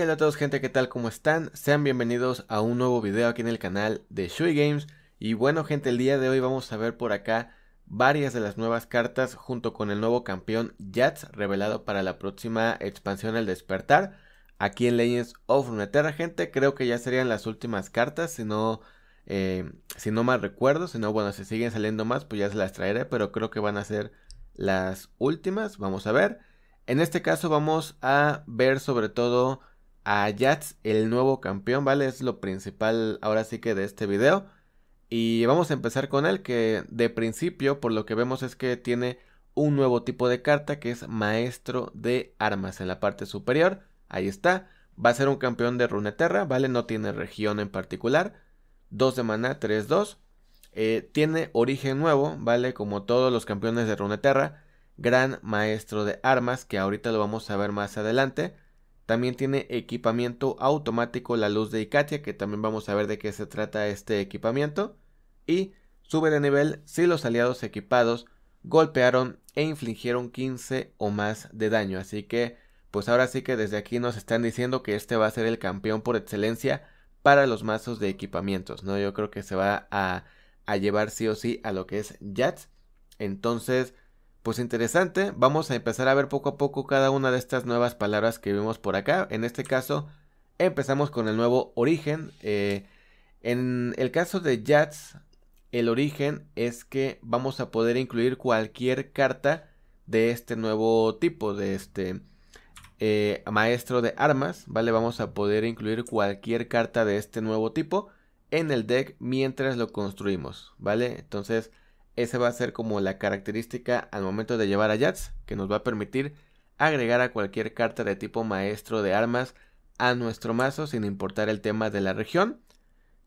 hola a todos gente, ¿qué tal? ¿Cómo están? Sean bienvenidos a un nuevo video aquí en el canal de Shui Games Y bueno gente, el día de hoy vamos a ver por acá varias de las nuevas cartas junto con el nuevo campeón Jats revelado para la próxima expansión El Despertar Aquí en Legends of Runeterra gente, creo que ya serían las últimas cartas, si no, eh, si no mal recuerdo Si no, bueno, si siguen saliendo más pues ya se las traeré, pero creo que van a ser las últimas, vamos a ver en este caso vamos a ver sobre todo a Yats, el nuevo campeón, ¿vale? Es lo principal ahora sí que de este video. Y vamos a empezar con él, que de principio por lo que vemos es que tiene un nuevo tipo de carta que es maestro de armas en la parte superior. Ahí está. Va a ser un campeón de Runeterra, ¿vale? No tiene región en particular. 2 de maná, 3-2. Eh, tiene origen nuevo, ¿vale? Como todos los campeones de Runeterra. Gran maestro de armas, que ahorita lo vamos a ver más adelante. También tiene equipamiento automático la luz de Icatia que también vamos a ver de qué se trata este equipamiento. Y sube de nivel si los aliados equipados golpearon e infligieron 15 o más de daño. Así que, pues ahora sí que desde aquí nos están diciendo que este va a ser el campeón por excelencia para los mazos de equipamientos, ¿no? Yo creo que se va a, a llevar sí o sí a lo que es Jats. Entonces, pues interesante, vamos a empezar a ver poco a poco cada una de estas nuevas palabras que vimos por acá. En este caso, empezamos con el nuevo origen. Eh, en el caso de Jats, el origen es que vamos a poder incluir cualquier carta de este nuevo tipo, de este eh, maestro de armas, ¿vale? Vamos a poder incluir cualquier carta de este nuevo tipo en el deck mientras lo construimos, ¿vale? Entonces esa va a ser como la característica al momento de llevar a Yats, que nos va a permitir agregar a cualquier carta de tipo maestro de armas a nuestro mazo sin importar el tema de la región.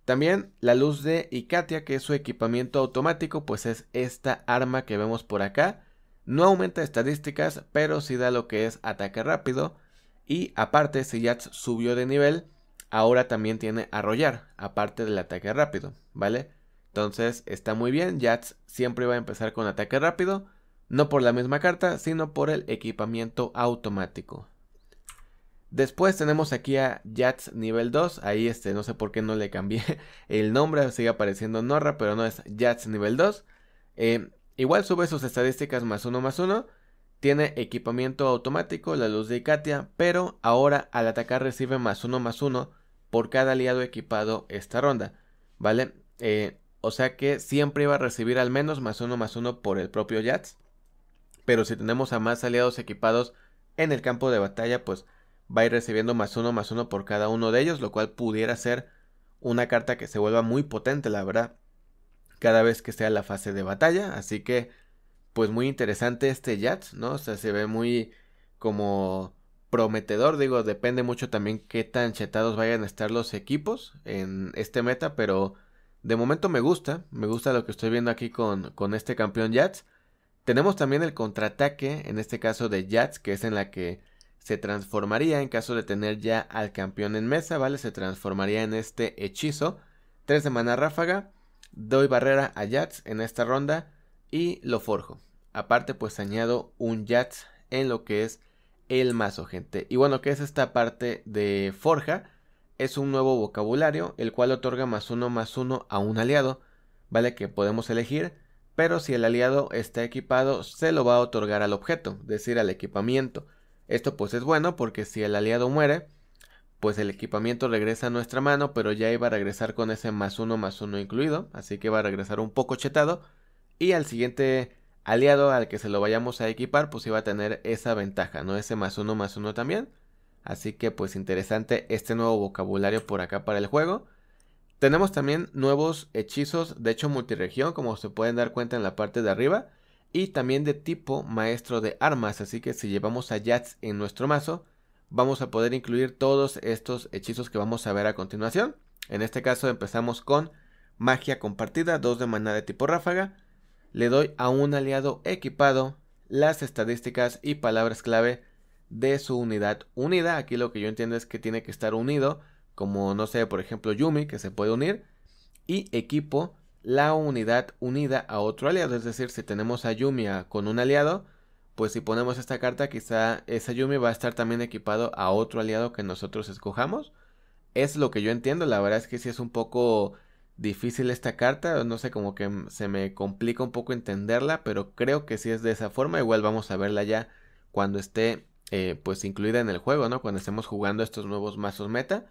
También la luz de Icatia que es su equipamiento automático, pues es esta arma que vemos por acá. No aumenta estadísticas, pero sí da lo que es ataque rápido. Y aparte, si Yats subió de nivel, ahora también tiene arrollar, aparte del ataque rápido, ¿vale? Entonces está muy bien, Jats siempre va a empezar con ataque rápido, no por la misma carta, sino por el equipamiento automático. Después tenemos aquí a Jats nivel 2, ahí este, no sé por qué no le cambié el nombre, sigue apareciendo Norra, pero no es Jats nivel 2. Eh, igual sube sus estadísticas más uno más uno, tiene equipamiento automático, la luz de Ikatia, pero ahora al atacar recibe más uno más uno por cada aliado equipado esta ronda, ¿vale? Eh, o sea que siempre iba a recibir al menos más uno más uno por el propio Yats. Pero si tenemos a más aliados equipados en el campo de batalla, pues va a ir recibiendo más uno más uno por cada uno de ellos, lo cual pudiera ser una carta que se vuelva muy potente, la verdad, cada vez que sea la fase de batalla. Así que, pues muy interesante este Yats, ¿no? O sea, se ve muy como prometedor, digo, depende mucho también qué tan chetados vayan a estar los equipos en este meta, pero de momento me gusta, me gusta lo que estoy viendo aquí con, este campeón Jats. Tenemos también el contraataque, en este caso de Jats, que es en la que se transformaría en caso de tener ya al campeón en mesa, ¿vale? Se transformaría en este hechizo. Tres de mana ráfaga, doy barrera a Jats en esta ronda y lo forjo. Aparte pues añado un Jats en lo que es el mazo, gente. Y bueno, que es esta parte de forja? es un nuevo vocabulario, el cual otorga más uno más uno a un aliado, vale que podemos elegir, pero si el aliado está equipado se lo va a otorgar al objeto, es decir, al equipamiento. Esto pues es bueno porque si el aliado muere, pues el equipamiento regresa a nuestra mano, pero ya iba a regresar con ese más uno más uno incluido, así que va a regresar un poco chetado, y al siguiente aliado al que se lo vayamos a equipar, pues iba a tener esa ventaja, ¿no? Ese más uno más uno también. Así que pues interesante este nuevo vocabulario por acá para el juego. Tenemos también nuevos hechizos, de hecho multiregión, como se pueden dar cuenta en la parte de arriba. Y también de tipo maestro de armas, así que si llevamos a Yats en nuestro mazo, vamos a poder incluir todos estos hechizos que vamos a ver a continuación. En este caso empezamos con magia compartida, 2 de maná de tipo ráfaga. Le doy a un aliado equipado las estadísticas y palabras clave de su unidad unida. Aquí lo que yo entiendo es que tiene que estar unido, como no sé, por ejemplo, Yumi, que se puede unir, y equipo la unidad unida a otro aliado. Es decir, si tenemos a Yumi ah, con un aliado, pues si ponemos esta carta, quizá esa Yumi va a estar también equipado a otro aliado que nosotros escojamos. Es lo que yo entiendo, la verdad es que sí es un poco difícil esta carta, no sé, como que se me complica un poco entenderla, pero creo que sí es de esa forma, igual vamos a verla ya cuando esté eh, pues incluida en el juego, ¿no? Cuando estemos jugando estos nuevos mazos meta.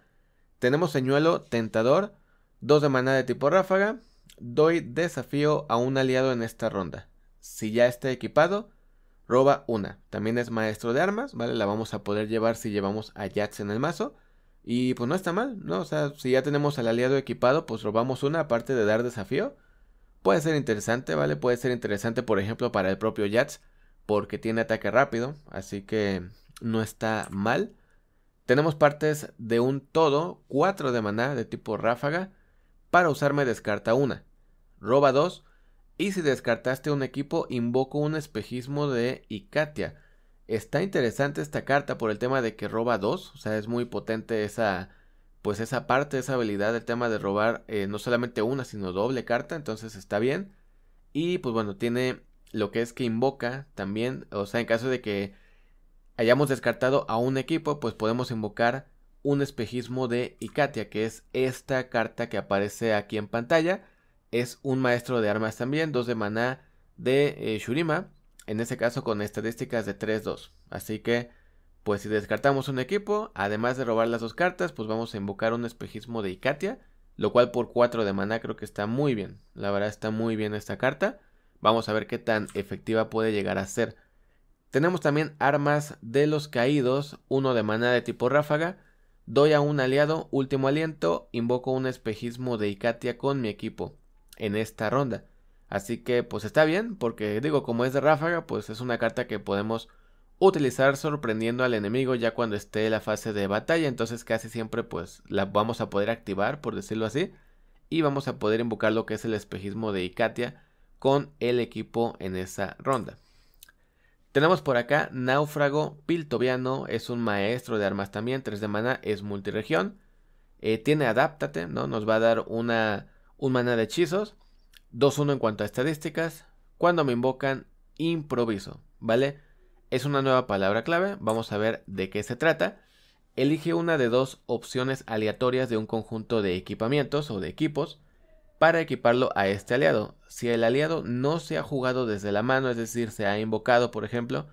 Tenemos señuelo tentador, dos de maná de tipo ráfaga. Doy desafío a un aliado en esta ronda. Si ya está equipado, roba una. También es maestro de armas, ¿vale? La vamos a poder llevar si llevamos a Jax en el mazo. Y pues no está mal, ¿no? O sea, si ya tenemos al aliado equipado, pues robamos una aparte de dar desafío. Puede ser interesante, ¿vale? Puede ser interesante, por ejemplo, para el propio Jax porque tiene ataque rápido, así que no está mal. Tenemos partes de un todo, 4 de maná de tipo ráfaga. Para usarme descarta una, roba dos, y si descartaste un equipo invoco un espejismo de Icatia. Está interesante esta carta por el tema de que roba dos, o sea, es muy potente esa pues esa parte, esa habilidad el tema de robar eh, no solamente una, sino doble carta, entonces está bien. Y pues bueno, tiene lo que es que invoca también, o sea, en caso de que hayamos descartado a un equipo, pues podemos invocar un espejismo de Ikatia que es esta carta que aparece aquí en pantalla. Es un maestro de armas también, dos de maná de eh, Shurima, en ese caso con estadísticas de 3-2. Así que, pues si descartamos un equipo, además de robar las dos cartas, pues vamos a invocar un espejismo de Icatia, lo cual por 4 de maná creo que está muy bien. La verdad está muy bien esta carta. Vamos a ver qué tan efectiva puede llegar a ser. Tenemos también armas de los caídos, uno de maná de tipo ráfaga. Doy a un aliado, último aliento, invoco un espejismo de Icatia con mi equipo en esta ronda. Así que pues está bien, porque digo, como es de ráfaga, pues es una carta que podemos utilizar sorprendiendo al enemigo ya cuando esté la fase de batalla. Entonces casi siempre pues la vamos a poder activar, por decirlo así. Y vamos a poder invocar lo que es el espejismo de Icatia con el equipo en esa ronda. Tenemos por acá Náufrago Piltoviano, es un maestro de armas también, 3 de mana, es multiregión. Eh, tiene Adáptate, ¿no? Nos va a dar una, un mana de hechizos. 2-1 en cuanto a estadísticas. Cuando me invocan, improviso, ¿vale? Es una nueva palabra clave, vamos a ver de qué se trata. Elige una de dos opciones aleatorias de un conjunto de equipamientos o de equipos para equiparlo a este aliado. Si el aliado no se ha jugado desde la mano, es decir, se ha invocado, por ejemplo,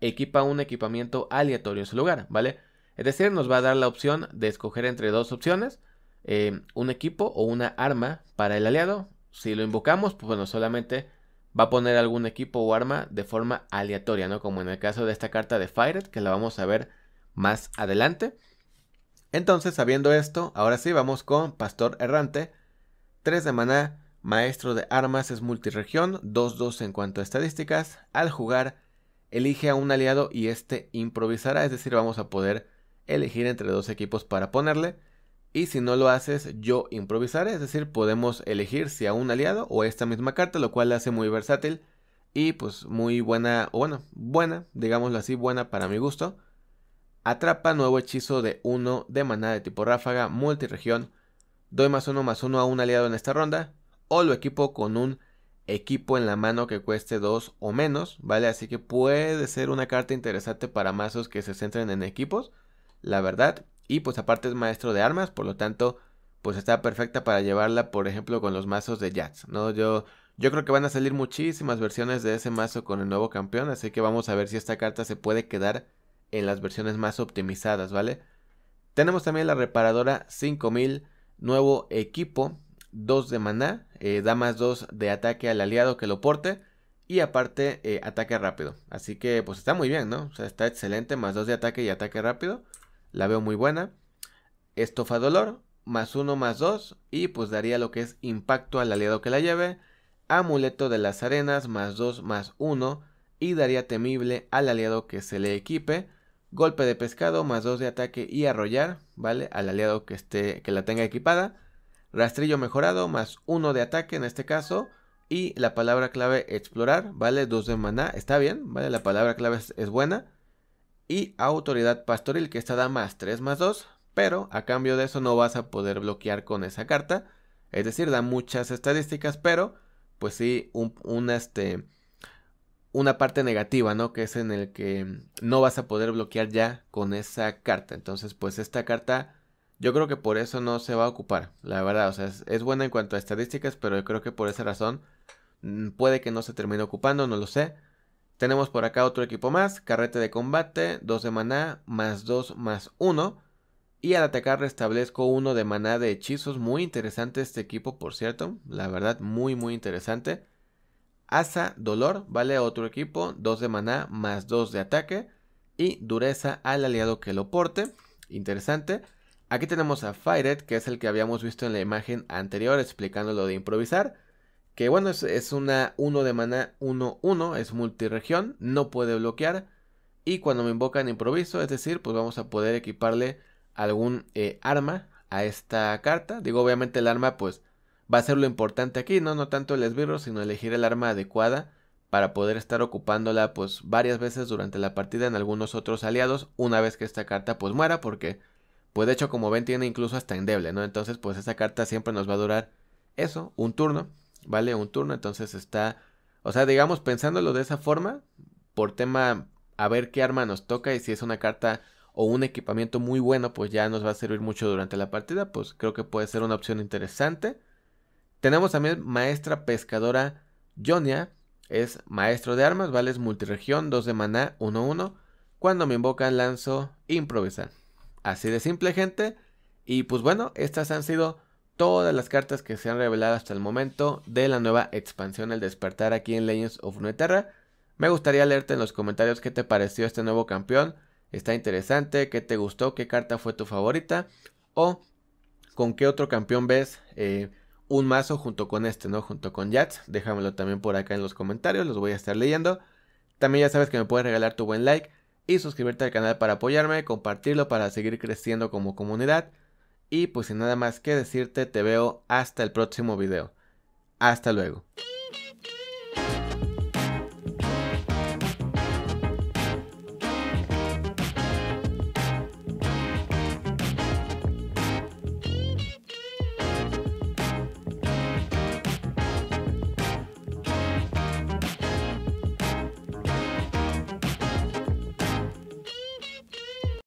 equipa un equipamiento aleatorio en su lugar, ¿vale? Es decir, nos va a dar la opción de escoger entre dos opciones, eh, un equipo o una arma para el aliado. Si lo invocamos, pues bueno, solamente va a poner algún equipo o arma de forma aleatoria, ¿no? Como en el caso de esta carta de Fire, que la vamos a ver más adelante. Entonces, sabiendo esto, ahora sí vamos con Pastor Errante, 3 de maná, maestro de armas es multiregión, 2-2 en cuanto a estadísticas. Al jugar, elige a un aliado y este improvisará, es decir, vamos a poder elegir entre dos equipos para ponerle. Y si no lo haces, yo improvisaré, es decir, podemos elegir si a un aliado o esta misma carta, lo cual la hace muy versátil y pues muy buena, o bueno, buena, digámoslo así, buena para mi gusto. Atrapa nuevo hechizo de 1 de maná de tipo ráfaga, multiregión doy más uno más uno a un aliado en esta ronda, o lo equipo con un equipo en la mano que cueste 2 o menos, ¿vale? Así que puede ser una carta interesante para mazos que se centren en equipos, la verdad. Y pues aparte es maestro de armas, por lo tanto, pues está perfecta para llevarla, por ejemplo, con los mazos de Jats, ¿no? Yo, yo creo que van a salir muchísimas versiones de ese mazo con el nuevo campeón, así que vamos a ver si esta carta se puede quedar en las versiones más optimizadas, ¿vale? Tenemos también la reparadora 5000 Nuevo equipo, 2 de maná, eh, da más 2 de ataque al aliado que lo porte. Y aparte, eh, ataque rápido. Así que, pues está muy bien, ¿no? O sea, está excelente. Más 2 de ataque y ataque rápido. La veo muy buena. Estofa dolor. Más 1, más 2. Y pues daría lo que es impacto al aliado que la lleve. Amuleto de las arenas. Más 2, más 1. Y daría temible al aliado que se le equipe golpe de pescado, más 2 de ataque y arrollar, ¿vale? Al aliado que, esté, que la tenga equipada. Rastrillo mejorado, más 1 de ataque en este caso. Y la palabra clave explorar, ¿vale? 2 de maná, está bien, ¿vale? La palabra clave es, buena. Y autoridad pastoril, que esta da más 3 más 2. Pero a cambio de eso no vas a poder bloquear con esa carta. Es decir, da muchas estadísticas, pero pues sí, un, un este una parte negativa, ¿no? Que es en el que mm, no vas a poder bloquear ya con esa carta. Entonces, pues esta carta yo creo que por eso no se va a ocupar, la verdad. O sea, es, buena en cuanto a estadísticas, pero yo creo que por esa razón mm, puede que no se termine ocupando, no lo sé. Tenemos por acá otro equipo más, carrete de combate, 2 de maná, más 2, más 1. Y al atacar restablezco uno de maná de hechizos, muy interesante este equipo por cierto, la verdad muy muy interesante. Asa, dolor, vale a otro equipo 2 de maná más 2 de ataque. Y dureza al aliado que lo porte. Interesante. Aquí tenemos a Firet que es el que habíamos visto en la imagen anterior explicando lo de improvisar. Que bueno, es, una 1 de maná 1-1, es multiregión, no puede bloquear. Y cuando me invocan improviso, es decir, pues vamos a poder equiparle algún eh, arma a esta carta. Digo, obviamente el arma pues va a ser lo importante aquí, ¿no? No tanto el esbirro, sino elegir el arma adecuada para poder estar ocupándola pues varias veces durante la partida en algunos otros aliados una vez que esta carta pues muera porque pues de hecho como ven tiene incluso hasta endeble, ¿no? Entonces pues esa carta siempre nos va a durar eso, un turno, ¿vale? Un turno, entonces está, o sea, digamos pensándolo de esa forma, por tema a ver qué arma nos toca y si es una carta o un equipamiento muy bueno pues ya nos va a servir mucho durante la partida, pues creo que puede ser una opción interesante. Tenemos también maestra pescadora Jonia, es maestro de armas, Es multiregión, 2 de maná, 1-1. Cuando me invocan lanzo improvisar. Así de simple gente. Y pues bueno, estas han sido todas las cartas que se han revelado hasta el momento de la nueva expansión El despertar aquí en Legends of Runeterra. Me gustaría leerte en los comentarios qué te pareció este nuevo campeón. ¿Está interesante? ¿Qué te gustó? ¿Qué carta fue tu favorita? O con qué otro campeón ves eh, un mazo junto con este, ¿no? Junto con Jats. Déjamelo también por acá en los comentarios, los voy a estar leyendo. También ya sabes que me puedes regalar tu buen like y suscribirte al canal para apoyarme, compartirlo para seguir creciendo como comunidad. Y pues sin nada más que decirte, te veo hasta el próximo video. Hasta luego.